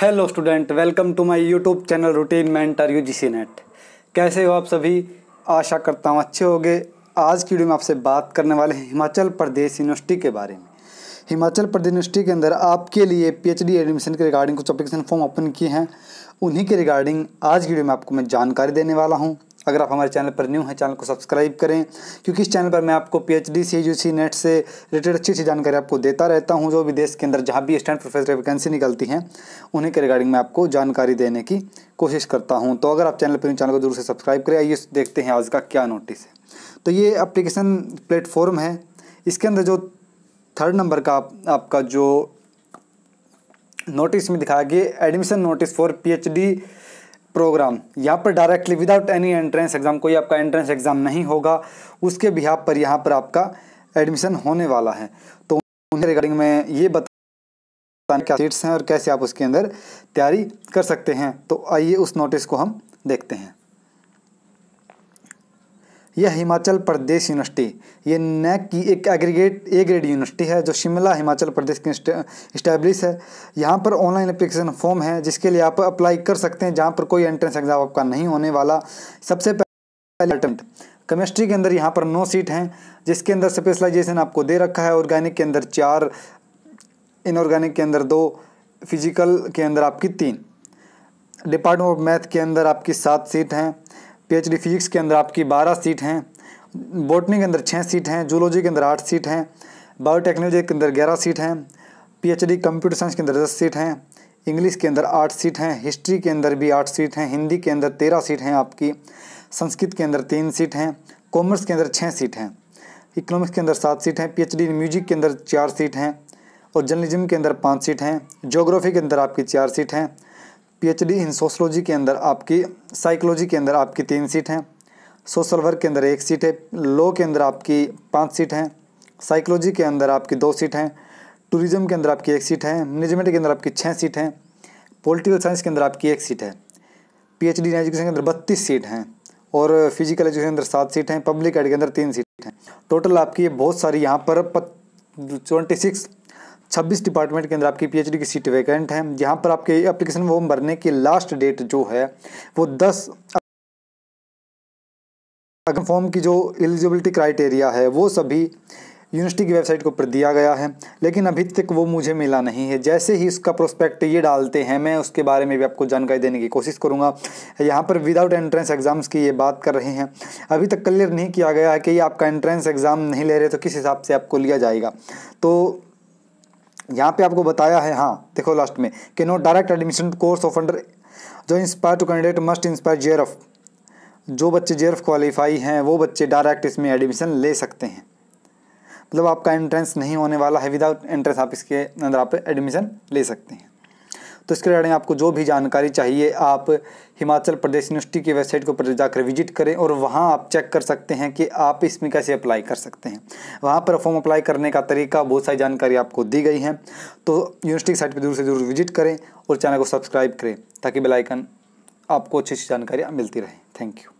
hello student welcome to my YouTube channel routine mentor U G NET कैसे हो आप सभी आशा करता हूँ अच्छे होंगे आज की वीडियो में आपसे बात करने वाले हैं हिमाचल प्रदेश यूनिवर्सिटी के बारे में हिमाचल प्रदेश यूनिवर्सिटी के अंदर आपके लिए पीएचडी एडमिशन के रिगार्डिंग कुछ अप्लीकेशन फॉर्म ओपन किए हैं उन्हीं के रिगार्डिंग आज की वीडियो में आपको मैं जानकारी देने वाला हूँ अगर आप हमारे चैनल पर न्यू हैं चैनल को सब्सक्राइब करें क्योंकि इस चैनल पर मैं आपको PhD C U C NET से रिलेटेड अच्छी अच्छी जानकारी आपको देता रहता हूं जो भी देश के अंदर जहां भी स्टैंड प्रोफेसर वैकेंसी निकलती हैं उन्हीं के रिगार्डिंग मैं आपको जानकारी देने की कोशिश करता हूँ तो अगर आप चैनल पर न्यू चैनल को जरूर से सब्सक्राइब करें आइए देखते हैं आज का क्या नोटिस है तो ये अप्लीकेशन प्लेटफॉर्म है इसके अंदर जो थर्ड नंबर का आपका जो नोटिस में दिखाया गया admission notice for the program यहाँ पर directly without any entrance exam कोई आपका एंट्रेंस एग्ज़ाम नहीं होगा उसके आप पर यहाँ पर आपका एडमिशन होने वाला है तो उन्हें रिगार्डिंग में ये बता क्या सीट्स हैं और कैसे आप उसके अंदर तैयारी कर सकते हैं तो आइए उस नोटिस को हम देखते हैं यह हिमाचल प्रदेश यूनिवर्सिटी ये नैक की एक एग्रीगेट ए ग्रेड यूनिवर्सिटी है जो शिमला हिमाचल प्रदेश की इस्टेब्लिश है यहाँ पर ऑनलाइन अप्लीकेशन फॉर्म है जिसके लिए आप अप्लाई कर सकते हैं जहाँ पर कोई एंट्रेंस एग्ज़ाम आपका नहीं होने वाला सबसे पहले अटैम्प्ट केमिस्ट्री के अंदर यहाँ पर नौ सीट हैं जिसके अंदर स्पेशलाइजेशन आपको दे रखा है ऑर्गेनिक के अंदर चार इनऑर्गेनिक के अंदर दो फिजिकल के अंदर आपकी तीन डिपार्टमेंट ऑफ मैथ के अंदर आपकी सात सीट हैं पीएचडी फिजिक्स के अंदर आपकी बारह सीट हैं बोटनी के अंदर छः सीट हैं जूलॉजी के अंदर आठ सीट हैं बायोटेक्नोलॉजी के अंदर ग्यारह सीट हैं पीएचडी कंप्यूटर साइंस के अंदर दस सीट हैं इंग्लिश के अंदर आठ सीट हैं हिस्ट्री के अंदर भी आठ सीट हैं हिंदी के अंदर तेरह सीट हैं आपकी संस्कृत के अंदर तीन सीट हैं कॉमर्स के अंदर छः सीट हैं इकोनॉमिक्स के अंदर सात सीट हैं पी इन म्यूजिक के अंदर चार सीट हैं और जर्नलिज्म के अंदर पाँच सीट हैं जोग्राफी के अंदर आपकी चार सीट हैं पीएचडी इन सोशलॉजी के अंदर आपकी साइकोलॉजी के अंदर आपकी तीन सीट हैं सोशल वर्क के अंदर एक सीट है लॉ के अंदर आपकी पाँच सीट हैं साइकोलॉजी के अंदर आपकी दो सीट हैं टूरिज्म के अंदर आपकी एक सीट है मैनेजमेंट के अंदर आपकी छः सीट हैं पॉलिटिकल साइंस के अंदर आपकी एक सीट है पीएचडी इन एजुकेशन के अंदर बत्तीस सीट हैं और फिजिकल एजुकेशन के अंदर सात सीट हैं पब्लिक एड के अंदर तीन सीट हैं टोटल आपकी बहुत सारी यहाँ पर ट्वेंटी सिक्स 26 डिपार्टमेंट के अंदर आपकी पीएचडी की सीट वैकेंट है यहाँ पर आपके एप्लीकेशन फॉर्म भरने की लास्ट डेट जो है वो 10 फॉर्म की जो एलिजिबिलिटी क्राइटेरिया है वो सभी यूनिवर्सिटी की वेबसाइट के ऊपर दिया गया है लेकिन अभी तक वो मुझे मिला नहीं है जैसे ही इसका प्रोस्पेक्ट ये डालते हैं मैं उसके बारे में भी आपको जानकारी देने की कोशिश करूँगा यहाँ पर विदाउट एंट्रेंस एग्ज़ाम्स की ये बात कर रहे हैं अभी तक क्लियर नहीं किया गया है कि ये आपका एंट्रेंस एग्ज़ाम नहीं ले रहे तो किस हिसाब से आपको लिया जाएगा तो यहाँ पे आपको बताया है हाँ देखो लास्ट में कि no direct admission course of under जो inspire to candidate must inspire जे जो बच्चे जे क्वालिफाई हैं वो बच्चे डायरेक्ट इसमें एडमिशन ले सकते हैं मतलब आपका एंट्रेंस नहीं होने वाला है विदाउट एंट्रेंस आप इसके अंदर आप एडमिशन ले सकते हैं तो इसके रिगार्डिंग आपको जो भी जानकारी चाहिए आप हिमाचल प्रदेश यूनिवर्सिटी की वेबसाइट को जाकर विजिट करें और वहाँ आप चेक कर सकते हैं कि आप इसमें कैसे अप्लाई कर सकते हैं वहाँ पर फॉर्म अप्लाई करने का तरीका बहुत सारी जानकारी आपको दी गई है तो यूनिवर्सिटी की साइट पर जरूर से जरूर विजिट करें और चैनल को सब्सक्राइब करें ताकि बेलाइकन आपको अच्छी अच्छी जानकारी मिलती रहे थैंक यू